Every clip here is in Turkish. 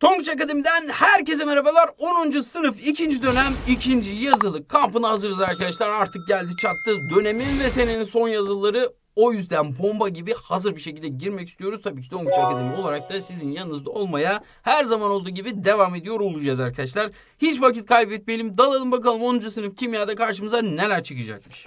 Tonguç Akademi'den herkese merhabalar. 10. sınıf 2. dönem 2. yazılı kampına hazırız arkadaşlar. Artık geldi çattı. Dönemin ve senenin son yazıları o yüzden bomba gibi hazır bir şekilde girmek istiyoruz. Tabii ki Tonguç Akademi olarak da sizin yanınızda olmaya her zaman olduğu gibi devam ediyor olacağız arkadaşlar. Hiç vakit kaybetmeyelim. Dalalım bakalım 10. sınıf kimyada karşımıza neler çıkacakmış.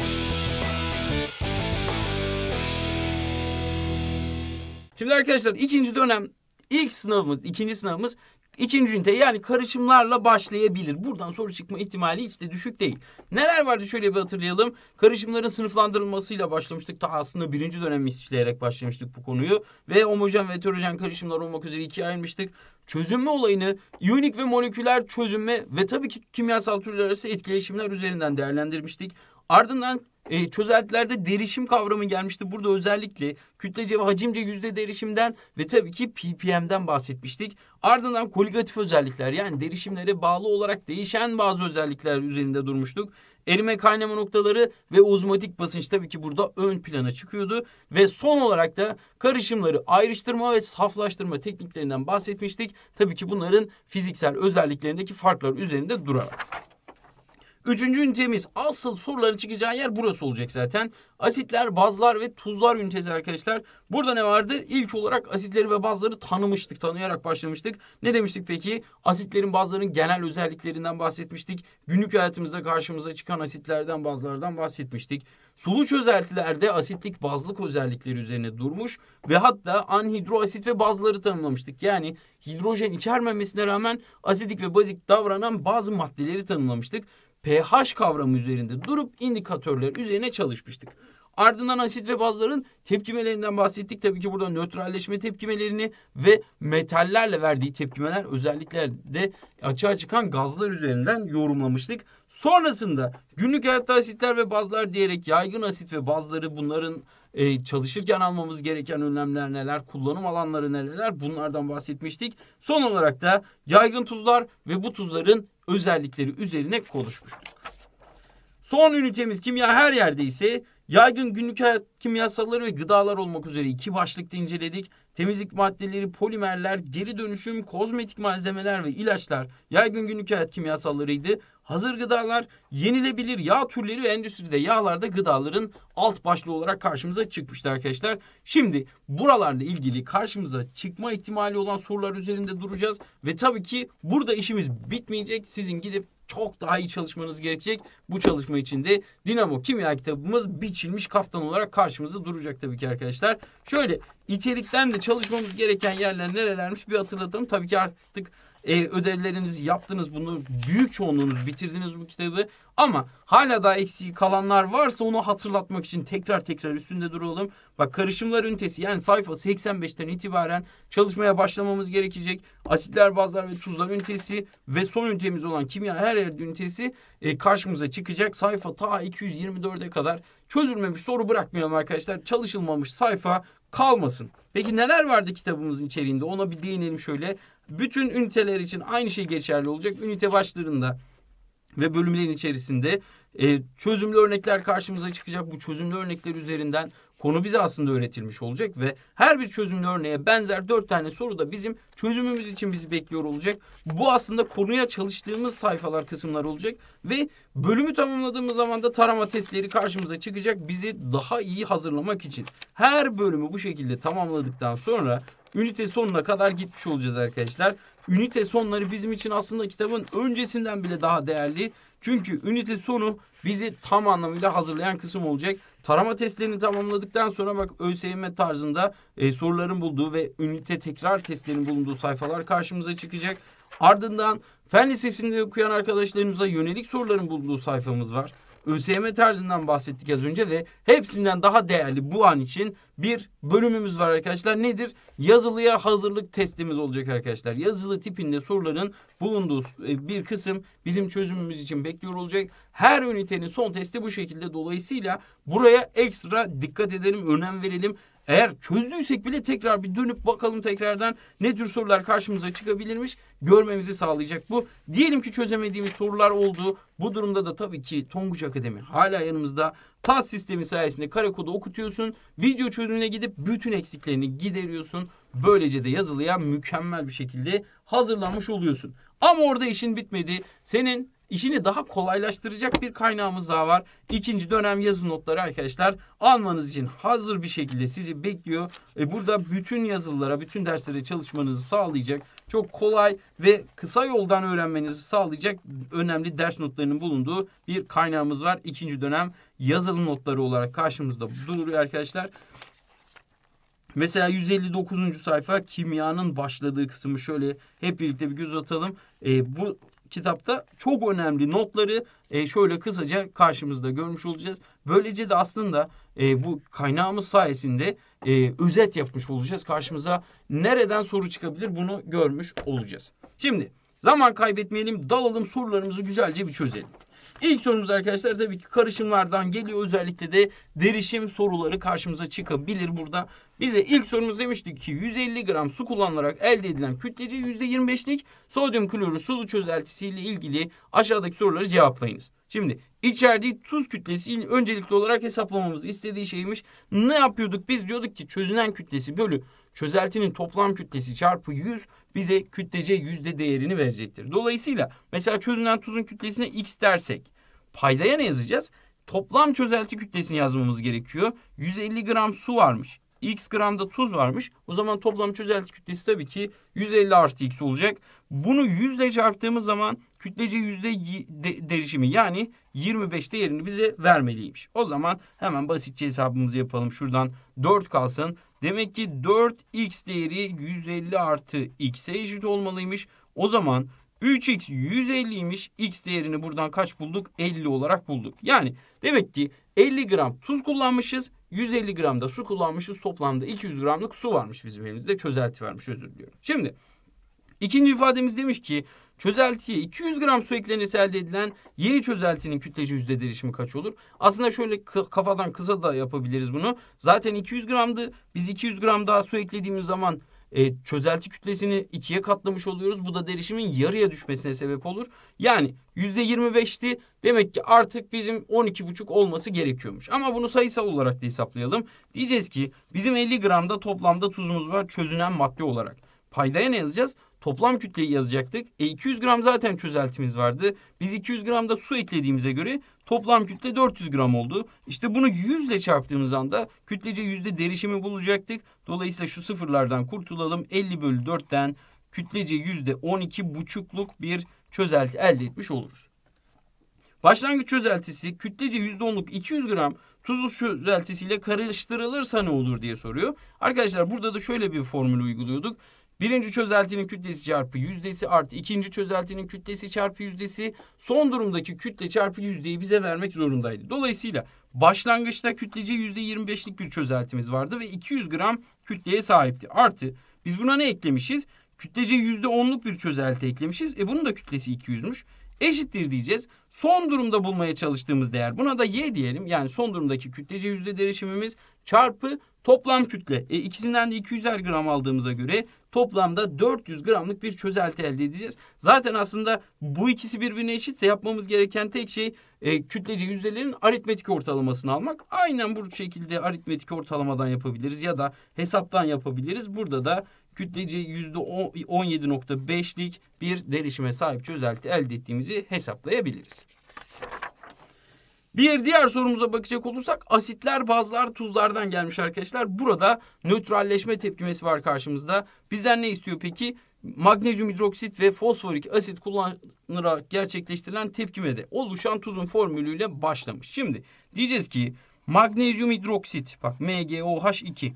Şimdi arkadaşlar ikinci dönem İlk sınavımız, ikinci sınavımız ikinci ünite yani karışımlarla başlayabilir. Buradan soru çıkma ihtimali hiç de düşük değil. Neler vardı şöyle bir hatırlayalım. Karışımların sınıflandırılmasıyla başlamıştık. Ta aslında birinci dönem işleyerek başlamıştık bu konuyu. Ve homojen ve heterojen karışımlar olmak üzere ikiye ayırmıştık. Çözünme olayını iyonik ve moleküler çözünme ve tabii ki kimyasal türler arası etkileşimler üzerinden değerlendirmiştik. Ardından e, çözeltilerde derişim kavramı gelmişti. Burada özellikle kütlece ve hacimce yüzde derişimden ve tabii ki ppm'den bahsetmiştik. Ardından koligatif özellikler yani derişimlere bağlı olarak değişen bazı özellikler üzerinde durmuştuk. Erime kaynama noktaları ve ozmotik basınç tabii ki burada ön plana çıkıyordu. Ve son olarak da karışımları ayrıştırma ve saflaştırma tekniklerinden bahsetmiştik. Tabii ki bunların fiziksel özelliklerindeki farklar üzerinde durarak. Üçüncü ünitemiz asıl soruların çıkacağı yer burası olacak zaten. Asitler, bazlar ve tuzlar ünitesi arkadaşlar. Burada ne vardı? İlk olarak asitleri ve bazları tanımıştık, tanıyarak başlamıştık. Ne demiştik peki? Asitlerin, bazların genel özelliklerinden bahsetmiştik. Günlük hayatımızda karşımıza çıkan asitlerden, bazlardan bahsetmiştik. Sulu çözeltilerde asitlik, bazlık özellikleri üzerine durmuş ve hatta anhidroasit ve bazları tanımlamıştık. Yani hidrojen içermemesine rağmen asidik ve bazik davranan bazı maddeleri tanımlamıştık pH kavramı üzerinde durup indikatörler üzerine çalışmıştık. Ardından asit ve bazların tepkimelerinden bahsettik. Tabii ki burada nötralleşme tepkimelerini ve metallerle verdiği tepkimeler özelliklerde açığa çıkan gazlar üzerinden yorumlamıştık. Sonrasında günlük hayatta asitler ve bazlar diyerek yaygın asit ve bazları bunların e, çalışırken almamız gereken önlemler neler, kullanım alanları neler bunlardan bahsetmiştik. Son olarak da yaygın tuzlar ve bu tuzların özellikleri üzerine konuşmuştuk. Son ünitemiz kimya her yerde ise yaygın günlük hayat kimyasalları ve gıdalar olmak üzere iki başlıkta inceledik temizlik maddeleri, polimerler, geri dönüşüm, kozmetik malzemeler ve ilaçlar yaygın günlük hayat kimyasallarıydı. Hazır gıdalar, yenilebilir yağ türleri ve endüstride yağlarda gıdaların alt başlığı olarak karşımıza çıkmıştı arkadaşlar. Şimdi buralarla ilgili karşımıza çıkma ihtimali olan sorular üzerinde duracağız ve tabii ki burada işimiz bitmeyecek. Sizin gidip çok daha iyi çalışmanız gerekecek. Bu çalışma için de Dinamo Kimya kitabımız biçilmiş kaftan olarak karşımızda duracak tabii ki arkadaşlar. Şöyle içerikten de çalışmamız gereken yerler nerelermiş bir hatırlatalım. Tabii ki artık e, ödevlerinizi yaptınız bunu büyük çoğunluğunuz bitirdiniz bu kitabı ama hala daha eksiği kalanlar varsa onu hatırlatmak için tekrar tekrar üstünde duralım. Bak karışımlar ünitesi yani sayfa 85'ten itibaren çalışmaya başlamamız gerekecek. Asitler, bazlar ve tuzlar ünitesi ve son ünitemiz olan kimya her yer ünitesi e, karşımıza çıkacak. Sayfa ta 224'e kadar çözülmemiş soru bırakmayalım arkadaşlar. Çalışılmamış sayfa kalmasın. Peki neler vardı kitabımızın içeriğinde? Ona bir değinelim şöyle. Bütün üniteler için aynı şey geçerli olacak. Ünite başlarında ve bölümlerin içerisinde e, çözümlü örnekler karşımıza çıkacak. Bu çözümlü örnekler üzerinden konu bize aslında öğretilmiş olacak ve her bir çözümlü örneğe benzer dört tane soru da bizim çözümümüz için bizi bekliyor olacak. Bu aslında konuya çalıştığımız sayfalar kısımlar olacak ve bölümü tamamladığımız zaman da tarama testleri karşımıza çıkacak bizi daha iyi hazırlamak için. Her bölümü bu şekilde tamamladıktan sonra ünite sonuna kadar gitmiş olacağız arkadaşlar. Ünite sonları bizim için aslında kitabın öncesinden bile daha değerli. Çünkü ünite sonu bizi tam anlamıyla hazırlayan kısım olacak. Tarama testlerini tamamladıktan sonra bak ÖSYM tarzında e, soruların bulduğu ve ünite tekrar testlerinin bulunduğu sayfalar karşımıza çıkacak. Ardından fen lisesinde okuyan arkadaşlarımıza yönelik soruların bulunduğu sayfamız var. ÖSYM tarzından bahsettik az önce ve hepsinden daha değerli bu an için bir bölümümüz var arkadaşlar. Nedir? Yazılıya hazırlık testimiz olacak arkadaşlar. Yazılı tipinde soruların bulunduğu e, bir kısım bizim çözümümüz için bekliyor olacak. Her ünitenin son testi bu şekilde. Dolayısıyla buraya ekstra dikkat edelim, önem verelim. Eğer çözdüysek bile tekrar bir dönüp bakalım tekrardan ne tür sorular karşımıza çıkabilirmiş görmemizi sağlayacak bu. Diyelim ki çözemediğimiz sorular oldu. Bu durumda da tabii ki Tonguç Akademi hala yanımızda. TAT sistemi sayesinde kare kodu okutuyorsun. Video çözümüne gidip bütün eksiklerini gideriyorsun. Böylece de yazılıya mükemmel bir şekilde hazırlanmış oluyorsun. Ama orada işin bitmedi. Senin işini daha kolaylaştıracak bir kaynağımız daha var. İkinci dönem yazı notları arkadaşlar almanız için hazır bir şekilde sizi bekliyor. E burada bütün yazılılara, bütün derslere çalışmanızı sağlayacak. Çok kolay ve kısa yoldan öğrenmenizi sağlayacak önemli ders notlarının bulunduğu bir kaynağımız var. İkinci dönem yazılı notları olarak karşımızda duruyor arkadaşlar. Mesela 159. sayfa kimyanın başladığı kısmı şöyle hep birlikte bir göz atalım. E, bu kitapta çok önemli notları e, şöyle kısaca karşımızda görmüş olacağız. Böylece de aslında e, bu kaynağımız sayesinde e, özet yapmış olacağız. Karşımıza nereden soru çıkabilir bunu görmüş olacağız. Şimdi zaman kaybetmeyelim dalalım sorularımızı güzelce bir çözelim. İlk sorumuz arkadaşlar tabii ki karışımlardan geliyor. Özellikle de derişim soruları karşımıza çıkabilir burada. Bize ilk sorumuz demiştik ki 150 gram su kullanılarak elde edilen kütlece %25'lik sodyum klorür sulu çözeltisiyle ilgili aşağıdaki soruları cevaplayınız. Şimdi içerdiği tuz kütlesi öncelikli olarak hesaplamamız istediği şeymiş. Ne yapıyorduk biz? Diyorduk ki çözünen kütlesi bölü çözeltinin toplam kütlesi çarpı 100 bize kütlece yüzde değerini verecektir. Dolayısıyla mesela çözünen tuzun kütlesine x dersek paydaya ne yazacağız? Toplam çözelti kütlesini yazmamız gerekiyor. 150 gram su varmış. X gramda tuz varmış. O zaman toplam çözelti kütlesi tabii ki 150 artı X olacak. Bunu yüzle çarptığımız zaman kütlece yüzde derişimi yani 25 değerini bize vermeliymiş. O zaman hemen basitçe hesabımızı yapalım. Şuradan 4 kalsın. Demek ki 4x değeri 150 artı x'e eşit olmalıymış. O zaman 3x 150'ymiş. X değerini buradan kaç bulduk? 50 olarak bulduk. Yani demek ki 50 gram tuz kullanmışız. 150 gram da su kullanmışız. Toplamda 200 gramlık su varmış bizim elimizde. Çözelti vermiş özür diliyorum. Şimdi İkinci ifademiz demiş ki çözeltiye 200 gram su eklenirse elde edilen yeni çözeltinin kütlece yüzde derişimi kaç olur? Aslında şöyle kafadan kısa da yapabiliriz bunu. Zaten 200 gramdı. Biz 200 gram daha su eklediğimiz zaman e, çözelti kütlesini ikiye katlamış oluyoruz. Bu da derişimin yarıya düşmesine sebep olur. Yani yüzde %25'ti. Demek ki artık bizim 12,5 olması gerekiyormuş. Ama bunu sayısal olarak da hesaplayalım. Diyeceğiz ki bizim 50 gramda toplamda tuzumuz var çözünen madde olarak. Paydaya ne yazacağız? toplam kütleyi yazacaktık. E 200 gram zaten çözeltimiz vardı. Biz 200 gram da su eklediğimize göre toplam kütle 400 gram oldu. İşte bunu 100 ile çarptığımız anda kütlece yüzde derişimi bulacaktık. Dolayısıyla şu sıfırlardan kurtulalım. 50 bölü 4'ten kütlece yüzde 12 buçukluk bir çözelti elde etmiş oluruz. Başlangıç çözeltisi kütlece %10'luk 200 gram tuzlu çözeltisiyle karıştırılırsa ne olur diye soruyor. Arkadaşlar burada da şöyle bir formül uyguluyorduk. Birinci çözeltinin kütlesi çarpı yüzdesi artı ikinci çözeltinin kütlesi çarpı yüzdesi son durumdaki kütle çarpı yüzdeyi bize vermek zorundaydı. Dolayısıyla başlangıçta kütlece yüzde yirmi beşlik bir çözeltimiz vardı ve 200 gram kütleye sahipti. Artı biz buna ne eklemişiz? Kütlece yüzde onluk bir çözelti eklemişiz. E bunun da kütlesi 200'müş eşittir diyeceğiz. Son durumda bulmaya çalıştığımız değer buna da y diyelim. Yani son durumdaki kütlece yüzde derişimimiz çarpı toplam kütle. E, ikisinden de 200'er gram aldığımıza göre toplamda 400 gramlık bir çözelti elde edeceğiz. Zaten aslında bu ikisi birbirine eşitse yapmamız gereken tek şey e, kütlece yüzdelerin aritmetik ortalamasını almak. Aynen bu şekilde aritmetik ortalamadan yapabiliriz ya da hesaptan yapabiliriz. Burada da kütlece %17.5'lik bir derişime sahip çözelti elde ettiğimizi hesaplayabiliriz. Bir diğer sorumuza bakacak olursak asitler, bazlar, tuzlardan gelmiş arkadaşlar. Burada nötralleşme tepkimesi var karşımızda. Bizden ne istiyor peki? Magnezyum hidroksit ve fosforik asit kullanılarak gerçekleştirilen tepkimede oluşan tuzun formülüyle başlamış. Şimdi diyeceğiz ki magnezyum hidroksit bak MgOH2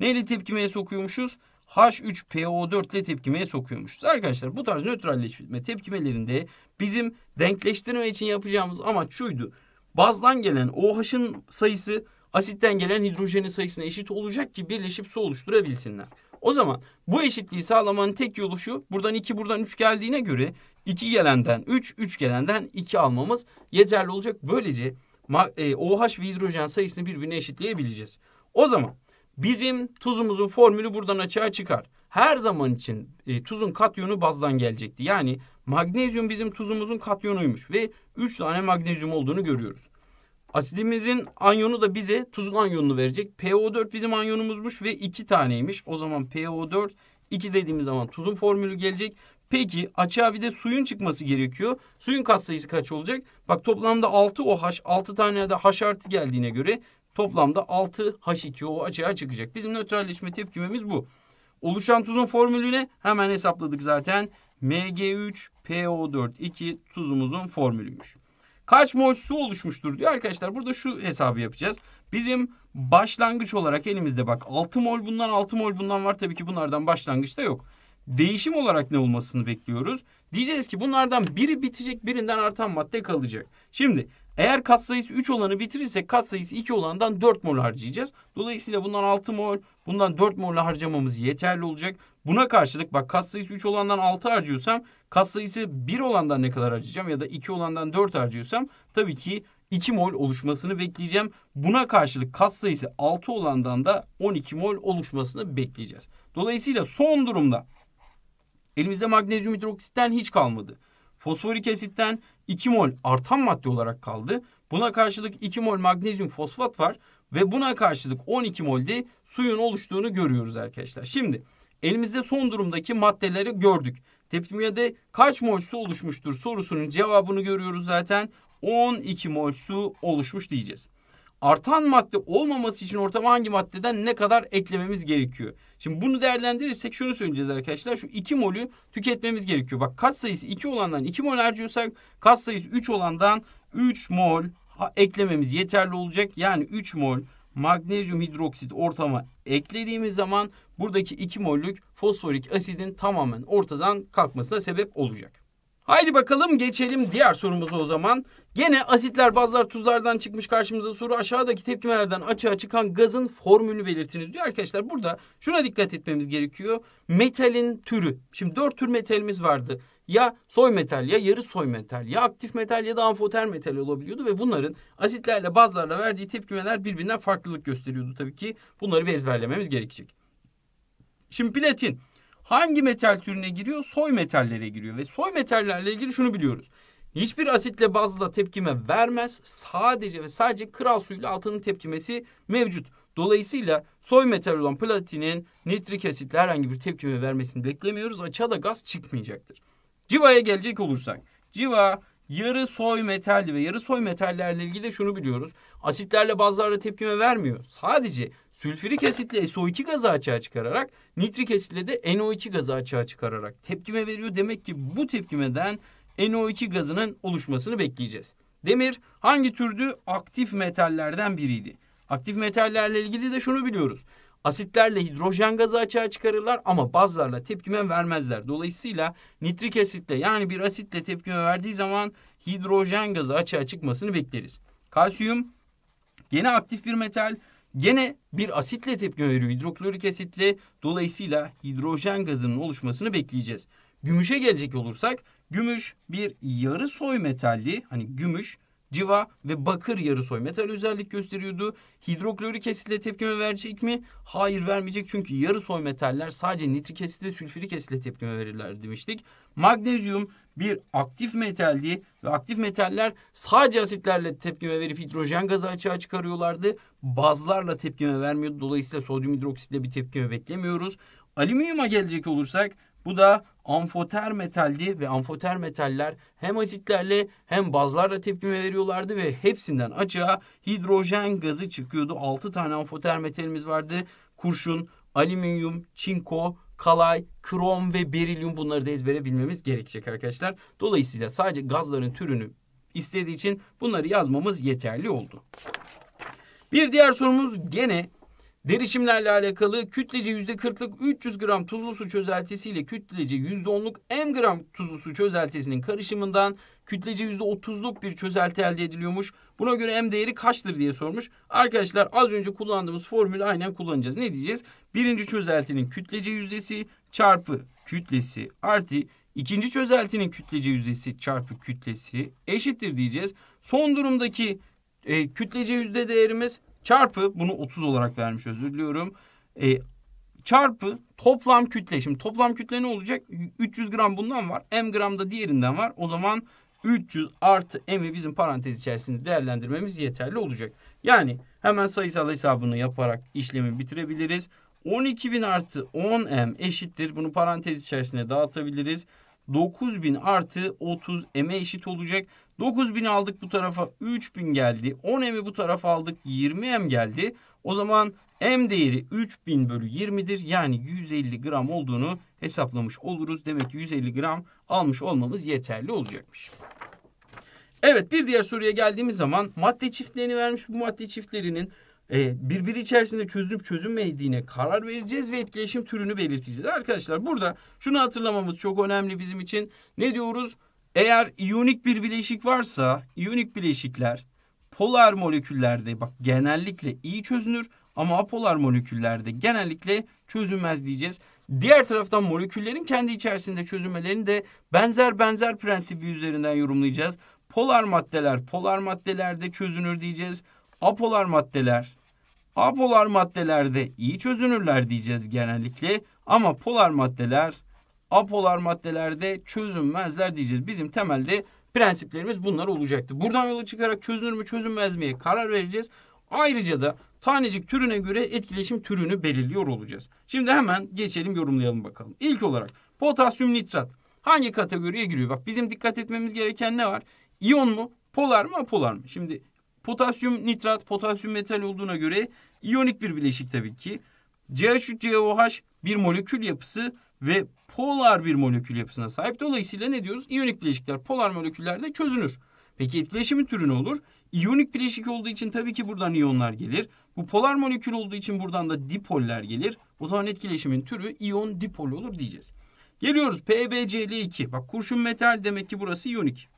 neyle tepkimeye sokuyormuşuz? H3PO4 ile tepkimeye sokuyormuşuz. Arkadaşlar bu tarz nötralleşme tepkimelerinde bizim denkleştirme için yapacağımız amaç şuydu Bazdan gelen OH'ın sayısı asitten gelen hidrojenin sayısına eşit olacak ki birleşip su oluşturabilsinler. O zaman bu eşitliği sağlamanın tek yolu şu. Buradan 2 buradan 3 geldiğine göre 2 gelenden 3, 3 gelenden 2 almamız yeterli olacak. Böylece OH ve hidrojen sayısını birbirine eşitleyebileceğiz. O zaman bizim tuzumuzun formülü buradan açığa çıkar. Her zaman için e, tuzun katyonu bazdan gelecekti. Yani Magnezyum bizim tuzumuzun katyonuymuş ve 3 tane magnezyum olduğunu görüyoruz. Asidimizin anyonu da bize tuzun anyonunu verecek. PO4 bizim anyonumuzmuş ve 2 taneymiş. O zaman PO4 2 dediğimiz zaman tuzun formülü gelecek. Peki açığa bir de suyun çıkması gerekiyor. Suyun katsayısı kaç olacak? Bak toplamda 6 OH, 6 tane de H artı geldiğine göre toplamda 6 H2O açığa çıkacak. Bizim nötralleşme tepkimemiz bu. Oluşan tuzun formülüne hemen hesapladık zaten mg 3 po 42 tuzumuzun formülüymüş. Kaç mol su oluşmuştur diyor arkadaşlar. Burada şu hesabı yapacağız. Bizim başlangıç olarak elimizde bak 6 mol bundan 6 mol bundan var. Tabii ki bunlardan başlangıçta yok. Değişim olarak ne olmasını bekliyoruz? Diyeceğiz ki bunlardan biri bitecek birinden artan madde kalacak. Şimdi eğer katsayısı 3 olanı bitirirsek katsayısı 2 olandan 4 mol harcayacağız. Dolayısıyla bundan 6 mol, bundan 4 mol harcamamız yeterli olacak. Buna karşılık bak katsayısı 3 olandan 6 harcıyorsam katsayısı 1 olandan ne kadar harcayacağım ya da 2 olandan 4 harcıyorsam tabii ki 2 mol oluşmasını bekleyeceğim. Buna karşılık katsayısı 6 olandan da 12 mol oluşmasını bekleyeceğiz. Dolayısıyla son durumda elimizde magnezyum hidroksitten hiç kalmadı. Fosforik asitten 2 mol artan madde olarak kaldı. Buna karşılık 2 mol magnezyum fosfat var ve buna karşılık 12 mol de suyun oluştuğunu görüyoruz arkadaşlar. Şimdi Elimizde son durumdaki maddeleri gördük. Tepkimede kaç mol su oluşmuştur sorusunun cevabını görüyoruz zaten. 12 mol su oluşmuş diyeceğiz. Artan madde olmaması için ortama hangi maddeden ne kadar eklememiz gerekiyor? Şimdi bunu değerlendirirsek şunu söyleyeceğiz arkadaşlar. Şu 2 molü tüketmemiz gerekiyor. Bak kat sayısı 2 olandan 2 mol harcıyorsak kat sayısı 3 olandan 3 mol eklememiz yeterli olacak. Yani 3 mol magnezyum hidroksit ortama eklediğimiz zaman buradaki 2 mollük fosforik asidin tamamen ortadan kalkmasına sebep olacak. Haydi bakalım geçelim diğer sorumuza o zaman. Gene asitler, bazlar, tuzlardan çıkmış karşımıza soru. Aşağıdaki tepkimelerden açığa çıkan gazın formülünü belirtiniz diyor. Arkadaşlar burada şuna dikkat etmemiz gerekiyor. Metalin türü. Şimdi dört tür metalimiz vardı ya soy metal ya yarı soy metal ya aktif metal ya da amfoter metal olabiliyordu ve bunların asitlerle bazlarla verdiği tepkimeler birbirinden farklılık gösteriyordu tabii ki. Bunları bir ezberlememiz gerekecek. Şimdi platin hangi metal türüne giriyor? Soy metallere giriyor ve soy metallerle ilgili şunu biliyoruz. Hiçbir asitle bazla tepkime vermez. Sadece ve sadece kral suyuyla altının tepkimesi mevcut. Dolayısıyla soy metal olan platinin nitrik asitle herhangi bir tepkime vermesini beklemiyoruz. Açığa da gaz çıkmayacaktır. Civa'ya gelecek olursak. Civa yarı soy metaldi ve yarı soy metallerle ilgili de şunu biliyoruz. Asitlerle bazılarla tepkime vermiyor. Sadece sülfürik asitle SO2 gazı açığa çıkararak nitrik asitle de NO2 gazı açığa çıkararak tepkime veriyor. Demek ki bu tepkimeden NO2 gazının oluşmasını bekleyeceğiz. Demir hangi türdü? Aktif metallerden biriydi. Aktif metallerle ilgili de şunu biliyoruz. Asitlerle hidrojen gazı açığa çıkarırlar ama bazlarla tepkime vermezler. Dolayısıyla nitrik asitle yani bir asitle tepkime verdiği zaman hidrojen gazı açığa çıkmasını bekleriz. Kalsiyum gene aktif bir metal. Gene bir asitle tepkime veriyor hidroklorik asitle. Dolayısıyla hidrojen gazının oluşmasını bekleyeceğiz. Gümüşe gelecek olursak gümüş bir yarı soy metalli hani gümüş civa ve bakır yarı yarısoy metal özellik gösteriyordu. Hidroklorik asitle tepkime verecek mi? Hayır vermeyecek çünkü yarı yarısoy metaller sadece nitrik asit ve sülfürik asitle tepkime verirler demiştik. Magnezyum bir aktif metaldi ve aktif metaller sadece asitlerle tepkime verip hidrojen gazı açığa çıkarıyorlardı. Bazlarla tepkime vermiyordu. Dolayısıyla sodyum hidroksitle bir tepkime beklemiyoruz. Alüminyuma gelecek olursak bu da amfoter metaldi ve amfoter metaller hem asitlerle hem bazlarla tepkime veriyorlardı ve hepsinden açığa hidrojen gazı çıkıyordu. 6 tane amfoter metalimiz vardı. Kurşun, alüminyum, çinko, kalay, krom ve berilyum bunları da ezbere bilmemiz gerekecek arkadaşlar. Dolayısıyla sadece gazların türünü istediği için bunları yazmamız yeterli oldu. Bir diğer sorumuz gene Derişimlerle alakalı kütlece yüzde %40'lık 300 gram tuzlu su çözeltisiyle kütlece yüzde %10'luk M gram tuzlu su çözeltisinin karışımından kütlece yüzde %30'luk bir çözelti elde ediliyormuş. Buna göre M değeri kaçtır diye sormuş. Arkadaşlar az önce kullandığımız formülü aynen kullanacağız. Ne diyeceğiz? Birinci çözeltinin kütlece yüzdesi çarpı kütlesi artı ikinci çözeltinin kütlece yüzdesi çarpı kütlesi eşittir diyeceğiz. Son durumdaki e, kütlece yüzde değerimiz Çarpı bunu 30 olarak vermiş özür diliyorum. E, çarpı toplam kütle. Şimdi toplam kütle ne olacak? 300 gram bundan var. M gram da diğerinden var. O zaman 300 artı m'i bizim parantez içerisinde değerlendirmemiz yeterli olacak. Yani hemen sayısal hesabını yaparak işlemi bitirebiliriz. 12.000 artı 10m eşittir. Bunu parantez içerisine dağıtabiliriz. 9.000 artı 30m'e eşit olacak. 9000 aldık bu tarafa 3000 geldi. 10M'i bu tarafa aldık 20M geldi. O zaman M değeri 3000 bölü 20'dir. Yani 150 gram olduğunu hesaplamış oluruz. Demek ki 150 gram almış olmamız yeterli olacakmış. Evet bir diğer soruya geldiğimiz zaman madde çiftlerini vermiş. Bu madde çiftlerinin e, birbiri içerisinde çözüm çözünmediğine karar vereceğiz ve etkileşim türünü belirteceğiz. Arkadaşlar burada şunu hatırlamamız çok önemli bizim için. Ne diyoruz? Eğer iyonik bir bileşik varsa iyonik bileşikler polar moleküllerde bak genellikle iyi çözünür ama apolar moleküllerde genellikle çözülmez diyeceğiz. Diğer taraftan moleküllerin kendi içerisinde çözülmelerini de benzer benzer prensibi üzerinden yorumlayacağız. Polar maddeler polar maddelerde çözünür diyeceğiz. Apolar maddeler apolar maddelerde iyi çözünürler diyeceğiz genellikle ama polar maddeler apolar maddelerde çözünmezler diyeceğiz. Bizim temelde prensiplerimiz bunlar olacaktı. Buradan yola çıkarak çözünür mü çözünmez miye karar vereceğiz. Ayrıca da tanecik türüne göre etkileşim türünü belirliyor olacağız. Şimdi hemen geçelim yorumlayalım bakalım. İlk olarak potasyum nitrat hangi kategoriye giriyor? Bak bizim dikkat etmemiz gereken ne var? İyon mu? Polar mı? Apolar mı? Şimdi potasyum nitrat potasyum metal olduğuna göre iyonik bir bileşik tabii ki. CH3COH bir molekül yapısı ve polar bir molekül yapısına sahip. Dolayısıyla ne diyoruz? İyonik bileşikler polar moleküllerde çözünür. Peki etkileşimin türü ne olur? İyonik bileşik olduğu için tabii ki buradan iyonlar gelir. Bu polar molekül olduğu için buradan da dipoller gelir. O zaman etkileşimin türü iyon dipol olur diyeceğiz. Geliyoruz PBCl2. Bak kurşun metal demek ki burası iyonik.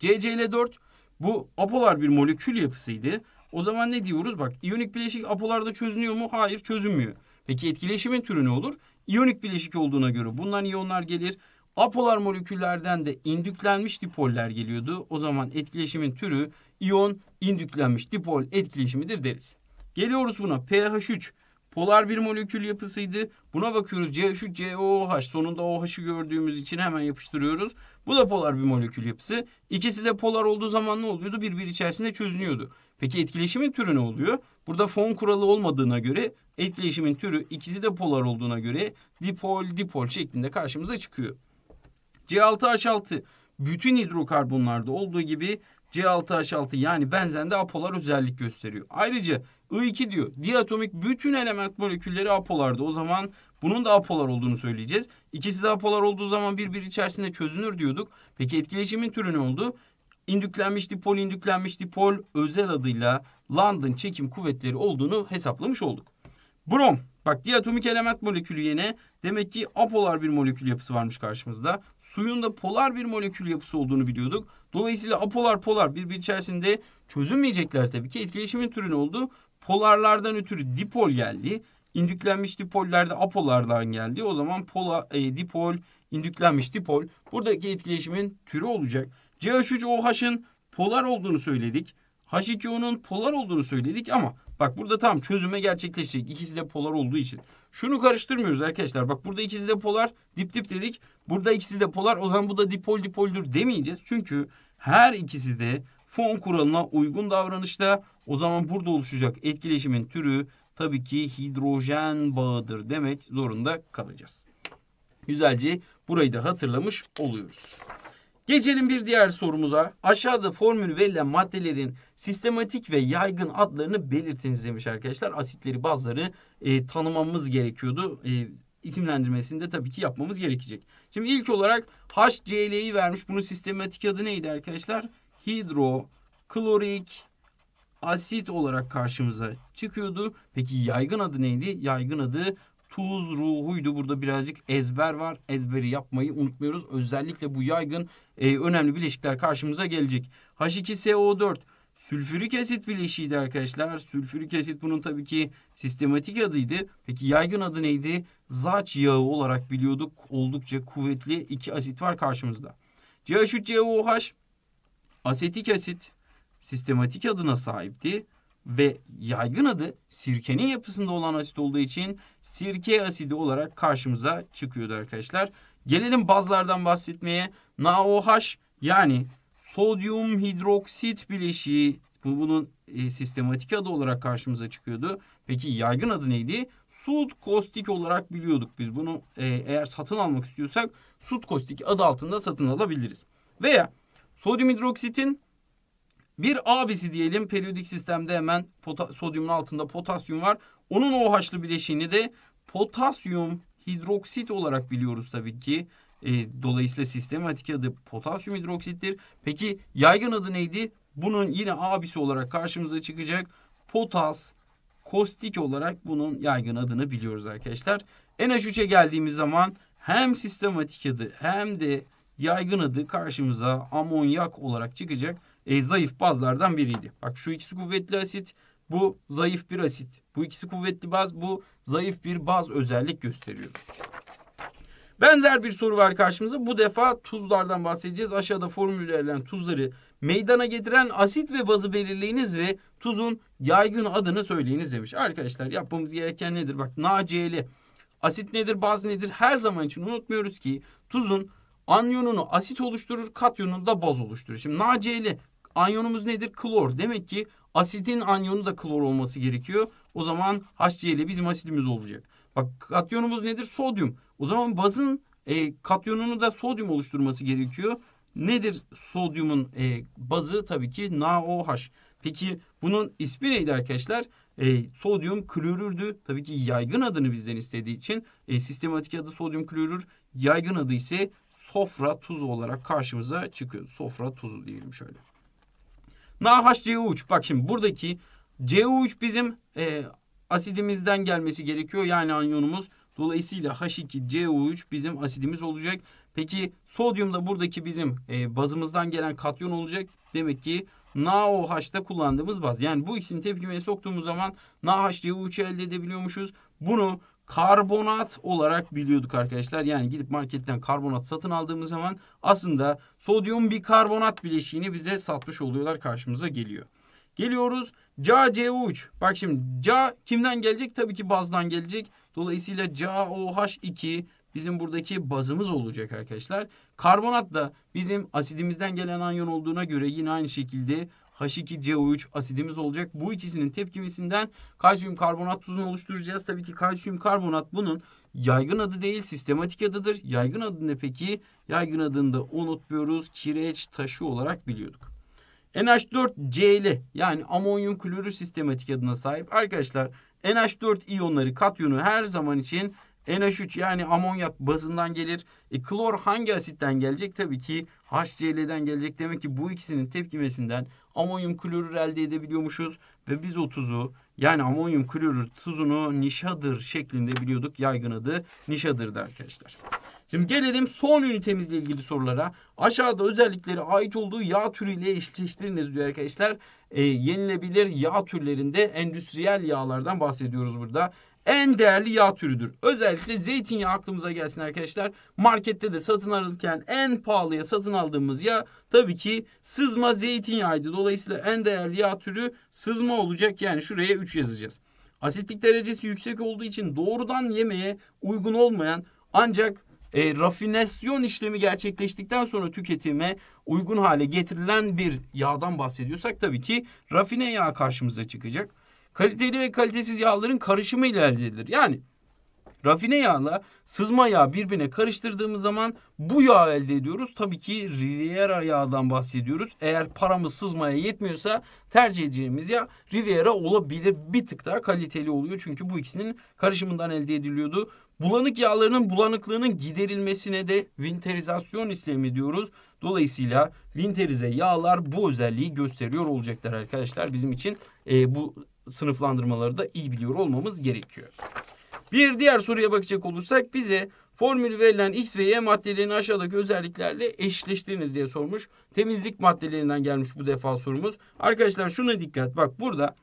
CCl4 bu apolar bir molekül yapısıydı. O zaman ne diyoruz? Bak iyonik bileşik apolarda çözünüyor mu? Hayır çözünmüyor. Peki etkileşimin türü ne olur? İyonik bileşik olduğuna göre bundan iyonlar gelir. Apolar moleküllerden de indüklenmiş dipoller geliyordu. O zaman etkileşimin türü iyon indüklenmiş dipol etkileşimidir deriz. Geliyoruz buna pH3 polar bir molekül yapısıydı. Buna bakıyoruz C3 COOH sonunda OH'ı gördüğümüz için hemen yapıştırıyoruz. Bu da polar bir molekül yapısı. İkisi de polar olduğu zaman ne oluyordu? Birbiri içerisinde çözünüyordu. Peki etkileşimin türü ne oluyor? Burada fon kuralı olmadığına göre etkileşimin türü ikisi de polar olduğuna göre dipol dipol şeklinde karşımıza çıkıyor. C6H6 bütün hidrokarbonlarda olduğu gibi C6H6 yani benzende apolar özellik gösteriyor. Ayrıca I2 diyor diatomik bütün element molekülleri apolarda. O zaman bunun da apolar olduğunu söyleyeceğiz. İkisi de apolar olduğu zaman birbiri içerisinde çözünür diyorduk. Peki etkileşimin türü ne oldu? indüklenmiş dipol, indüklenmiş dipol özel adıyla London çekim kuvvetleri olduğunu hesaplamış olduk. Brom. Bak diatomik element molekülü yine demek ki apolar bir molekül yapısı varmış karşımızda. Suyun da polar bir molekül yapısı olduğunu biliyorduk. Dolayısıyla apolar polar birbiri içerisinde çözünmeyecekler tabii ki etkileşimin türünü oldu. Polarlardan ötürü dipol geldi. İndüklenmiş dipollerde apolardan geldi. O zaman pola, e, dipol, indüklenmiş dipol buradaki etkileşimin türü olacak. CH3OH'ın polar olduğunu söyledik. H2O'nun polar olduğunu söyledik ama bak burada tam çözüme gerçekleşecek. İkisi de polar olduğu için. Şunu karıştırmıyoruz arkadaşlar. Bak burada ikisi de polar dip dip dedik. Burada ikisi de polar o zaman bu da dipol dipoldür demeyeceğiz. Çünkü her ikisi de fon kuralına uygun davranışta. O zaman burada oluşacak etkileşimin türü tabii ki hidrojen bağıdır demek zorunda kalacağız. Güzelce burayı da hatırlamış oluyoruz. Geçelim bir diğer sorumuza. Aşağıda formül verilen maddelerin sistematik ve yaygın adlarını belirtiniz demiş arkadaşlar. Asitleri bazıları e, tanımamız gerekiyordu. E, isimlendirmesini de tabii ki yapmamız gerekecek. Şimdi ilk olarak HCl'yi vermiş. Bunun sistematik adı neydi arkadaşlar? Hidroklorik asit olarak karşımıza çıkıyordu. Peki yaygın adı neydi? Yaygın adı tuz ruhuydu. Burada birazcık ezber var. Ezberi yapmayı unutmuyoruz. Özellikle bu yaygın e, önemli bileşikler karşımıza gelecek. H2SO4 sülfürik asit bileşiğiydi arkadaşlar. Sülfürik asit bunun tabii ki sistematik adıydı. Peki yaygın adı neydi? Zaç yağı olarak biliyorduk. Oldukça kuvvetli iki asit var karşımızda. CH3COOH asetik asit sistematik adına sahipti ve yaygın adı sirkenin yapısında olan asit olduğu için sirke asidi olarak karşımıza çıkıyordu arkadaşlar. Gelelim bazlardan bahsetmeye. NaOH yani sodyum hidroksit bileşiği bu bunun e, sistematik adı olarak karşımıza çıkıyordu. Peki yaygın adı neydi? Sud kostik olarak biliyorduk biz bunu. E, eğer satın almak istiyorsak sud kostik adı altında satın alabiliriz. Veya sodyum hidroksitin bir abisi diyelim periyodik sistemde hemen sodyumun altında potasyum var. Onun OH'lı bileşiğini de potasyum hidroksit olarak biliyoruz tabii ki. E, dolayısıyla sistematik adı potasyum hidroksittir. Peki yaygın adı neydi? Bunun yine abisi olarak karşımıza çıkacak potas kostik olarak bunun yaygın adını biliyoruz arkadaşlar. NH3'e geldiğimiz zaman hem sistematik adı hem de yaygın adı karşımıza amonyak olarak çıkacak e, zayıf bazlardan biriydi. Bak şu ikisi kuvvetli asit, bu zayıf bir asit. Bu ikisi kuvvetli baz, bu zayıf bir baz özellik gösteriyor. Benzer bir soru var karşımıza. Bu defa tuzlardan bahsedeceğiz. Aşağıda formüllerden tuzları meydana getiren asit ve bazı belirleyiniz ve tuzun yaygın adını söyleyiniz demiş. Arkadaşlar yapmamız gereken nedir? Bak NaCl'i asit nedir, baz nedir? Her zaman için unutmuyoruz ki tuzun anyonunu asit oluşturur, katyonunu da baz oluşturur. Şimdi NaCl'i Anyonumuz nedir? Klor. Demek ki asitin anyonu da klor olması gerekiyor. O zaman HCl bizim asidimiz olacak. Bak katyonumuz nedir? Sodyum. O zaman bazın e, katyonunu da sodyum oluşturması gerekiyor. Nedir sodyumun e, bazı? Tabii ki NaOH. Peki bunun ismi neydi arkadaşlar? E, sodyum klorürdü. Tabii ki yaygın adını bizden istediği için e, sistematik adı sodyum klorür. Yaygın adı ise sofra tuzu olarak karşımıza çıkıyor. Sofra tuzu diyelim şöyle. NaHCO3 bak şimdi buradaki CO3 bizim e, asidimizden gelmesi gerekiyor. Yani anyonumuz. Dolayısıyla H2CO3 bizim asidimiz olacak. Peki sodyum da buradaki bizim e, bazımızdan gelen katyon olacak. Demek ki NaOH'da kullandığımız baz. Yani bu ikisini tepkimeye soktuğumuz zaman NaHCO3'ü elde edebiliyormuşuz. Bunu karbonat olarak biliyorduk arkadaşlar. Yani gidip marketten karbonat satın aldığımız zaman aslında sodyum bikarbonat bileşiğini bize satmış oluyorlar karşımıza geliyor. Geliyoruz CaCO3. Bak şimdi Ca kimden gelecek? Tabii ki bazdan gelecek. Dolayısıyla CaOH2 bizim buradaki bazımız olacak arkadaşlar. Karbonat da bizim asidimizden gelen anyon olduğuna göre yine aynı şekilde H2CO3 asidimiz olacak. Bu ikisinin tepkimesinden kalsiyum karbonat tuzunu oluşturacağız. Tabii ki kalsiyum karbonat bunun yaygın adı değil sistematik adıdır. Yaygın adı ne peki? Yaygın adını da unutmuyoruz. Kireç taşı olarak biliyorduk. NH4Cl yani amonyum klorür sistematik adına sahip. Arkadaşlar NH4 iyonları katyonu her zaman için NH3 yani amonyak bazından gelir. E, klor hangi asitten gelecek? Tabii ki HCl'den gelecek. Demek ki bu ikisinin tepkimesinden amonyum klorür elde edebiliyormuşuz. Ve biz o tuzu yani amonyum klorür tuzunu nişadır şeklinde biliyorduk. Yaygın adı nişadırdı arkadaşlar. Şimdi gelelim son ünitemizle ilgili sorulara. Aşağıda özellikleri ait olduğu yağ türüyle eşleştiriniz diyor arkadaşlar. E, yenilebilir yağ türlerinde endüstriyel yağlardan bahsediyoruz burada en değerli yağ türüdür. Özellikle zeytinyağı aklımıza gelsin arkadaşlar. Markette de satın alırken en pahalıya satın aldığımız yağ tabii ki sızma zeytinyağıydı. Dolayısıyla en değerli yağ türü sızma olacak. Yani şuraya 3 yazacağız. Asitlik derecesi yüksek olduğu için doğrudan yemeğe uygun olmayan ancak e, rafinasyon işlemi gerçekleştikten sonra tüketime uygun hale getirilen bir yağdan bahsediyorsak tabii ki rafine yağ karşımıza çıkacak. Kaliteli ve kalitesiz yağların karışımı ile elde edilir. Yani rafine yağla sızma yağ birbirine karıştırdığımız zaman bu yağ elde ediyoruz. Tabii ki Riviera yağdan bahsediyoruz. Eğer paramız sızmaya yetmiyorsa tercih edeceğimiz yağ Riviera olabilir. Bir tık daha kaliteli oluyor çünkü bu ikisinin karışımından elde ediliyordu. Bulanık yağlarının bulanıklığının giderilmesine de winterizasyon işlemi diyoruz. Dolayısıyla winterize yağlar bu özelliği gösteriyor olacaklar arkadaşlar. Bizim için e, bu sınıflandırmaları da iyi biliyor olmamız gerekiyor. Bir diğer soruya bakacak olursak bize formülü verilen X ve Y maddelerini aşağıdaki özelliklerle eşleştiriniz diye sormuş. Temizlik maddelerinden gelmiş bu defa sorumuz. Arkadaşlar şuna dikkat bak burada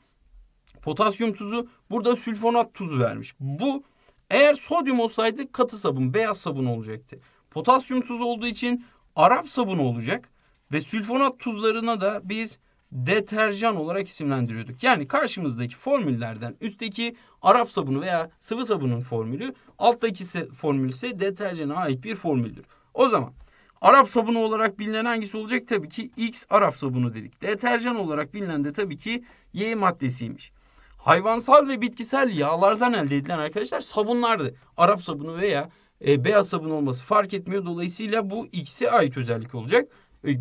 potasyum tuzu burada sülfonat tuzu vermiş. Bu eğer sodyum olsaydı katı sabun beyaz sabun olacaktı. Potasyum tuzu olduğu için Arap sabunu olacak ve sülfonat tuzlarına da biz deterjan olarak isimlendiriyorduk. Yani karşımızdaki formüllerden üstteki Arap sabunu veya sıvı sabunun formülü, alttaki formül ise deterjana ait bir formüldür. O zaman Arap sabunu olarak bilinen hangisi olacak? Tabii ki X Arap sabunu dedik. Deterjan olarak bilinen de tabii ki Y maddesiymiş. Hayvansal ve bitkisel yağlardan elde edilen arkadaşlar sabunlardı. Arap sabunu veya e, beyaz sabun olması fark etmiyor. Dolayısıyla bu X'e ait özellik olacak. E,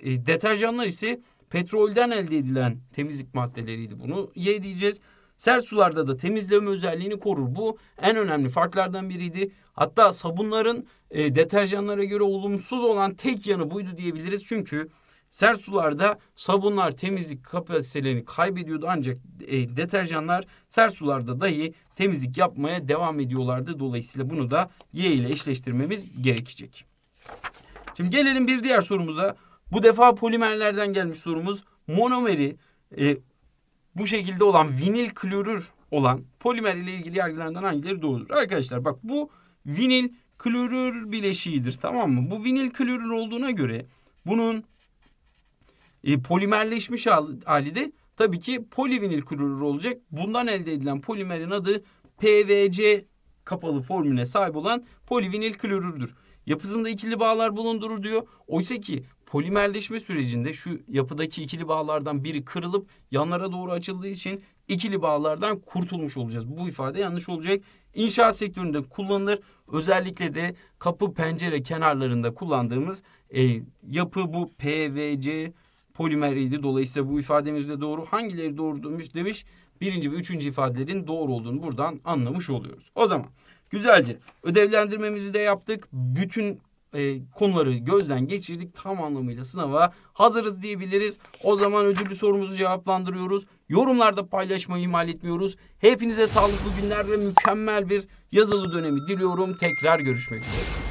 e, deterjanlar ise petrolden elde edilen temizlik maddeleriydi bunu. Y diyeceğiz. Sert sularda da temizleme özelliğini korur. Bu en önemli farklardan biriydi. Hatta sabunların e, deterjanlara göre olumsuz olan tek yanı buydu diyebiliriz. Çünkü sert sularda sabunlar temizlik kapasitelerini kaybediyordu ancak e, deterjanlar sert sularda dahi temizlik yapmaya devam ediyorlardı. Dolayısıyla bunu da Y ile eşleştirmemiz gerekecek. Şimdi gelelim bir diğer sorumuza. Bu defa polimerlerden gelmiş sorumuz. Monomeri e, bu şekilde olan vinil klorür olan polimer ile ilgili yargılardan hangileri doğrudur? Arkadaşlar bak bu vinil klorür bileşiğidir tamam mı? Bu vinil klorür olduğuna göre bunun e, polimerleşmiş hali de tabii ki polivinil klorür olacak. Bundan elde edilen polimerin adı PVC kapalı formüne sahip olan polivinil klorürdür. Yapısında ikili bağlar bulundurur diyor. Oysa ki polimerleşme sürecinde şu yapıdaki ikili bağlardan biri kırılıp yanlara doğru açıldığı için ikili bağlardan kurtulmuş olacağız. Bu ifade yanlış olacak. İnşaat sektöründe kullanılır. Özellikle de kapı pencere kenarlarında kullandığımız e, yapı bu PVC polimeriydi. Dolayısıyla bu ifademiz de doğru. Hangileri doğru demiş, demiş birinci ve üçüncü ifadelerin doğru olduğunu buradan anlamış oluyoruz. O zaman güzelce ödevlendirmemizi de yaptık. Bütün e, konuları gözden geçirdik. Tam anlamıyla sınava hazırız diyebiliriz. O zaman ödüllü sorumuzu cevaplandırıyoruz. Yorumlarda paylaşmayı ihmal etmiyoruz. Hepinize sağlıklı günler ve mükemmel bir yazılı dönemi diliyorum. Tekrar görüşmek üzere.